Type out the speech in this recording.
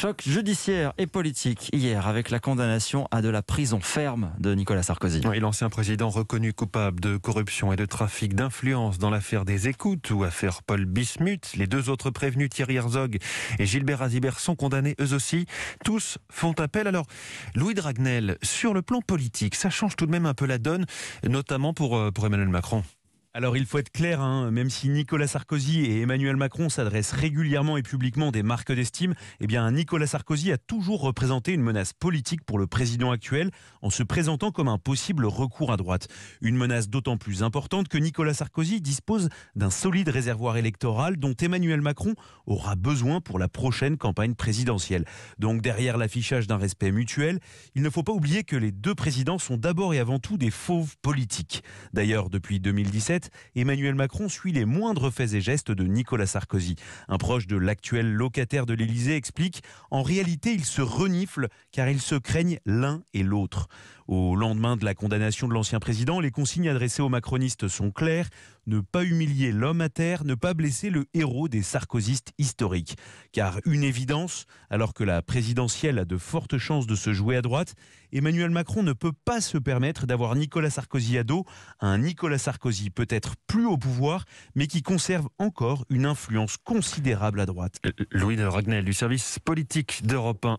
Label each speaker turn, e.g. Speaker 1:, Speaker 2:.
Speaker 1: Choc judiciaire et politique hier avec la condamnation à de la prison ferme de Nicolas Sarkozy. Oui, L'ancien président reconnu coupable de corruption et de trafic d'influence dans l'affaire des écoutes ou affaire Paul Bismuth. Les deux autres prévenus, Thierry Herzog et Gilbert Azibert, sont condamnés eux aussi. Tous font appel. Alors, Louis Dragnel, sur le plan politique, ça
Speaker 2: change tout de même un peu la donne, notamment pour, euh, pour Emmanuel Macron. Alors il faut être clair, hein, même si Nicolas Sarkozy et Emmanuel Macron s'adressent régulièrement et publiquement des marques d'estime, eh bien Nicolas Sarkozy a toujours représenté une menace politique pour le président actuel en se présentant comme un possible recours à droite. Une menace d'autant plus importante que Nicolas Sarkozy dispose d'un solide réservoir électoral dont Emmanuel Macron aura besoin pour la prochaine campagne présidentielle. Donc derrière l'affichage d'un respect mutuel, il ne faut pas oublier que les deux présidents sont d'abord et avant tout des fauves politiques. D'ailleurs, depuis 2017, Emmanuel Macron suit les moindres faits et gestes de Nicolas Sarkozy. Un proche de l'actuel locataire de l'Élysée explique En réalité, ils se reniflent car ils se craignent l'un et l'autre. Au lendemain de la condamnation de l'ancien président, les consignes adressées aux macronistes sont claires ne pas humilier l'homme à terre, ne pas blesser le héros des sarkozystes historiques. Car une évidence, alors que la présidentielle a de fortes chances de se jouer à droite, Emmanuel Macron ne peut pas se permettre d'avoir Nicolas Sarkozy à dos, un Nicolas Sarkozy peut-être plus au pouvoir, mais qui conserve encore une influence considérable à droite. Euh, Louis de Ragnel du service
Speaker 1: politique d'Europe 1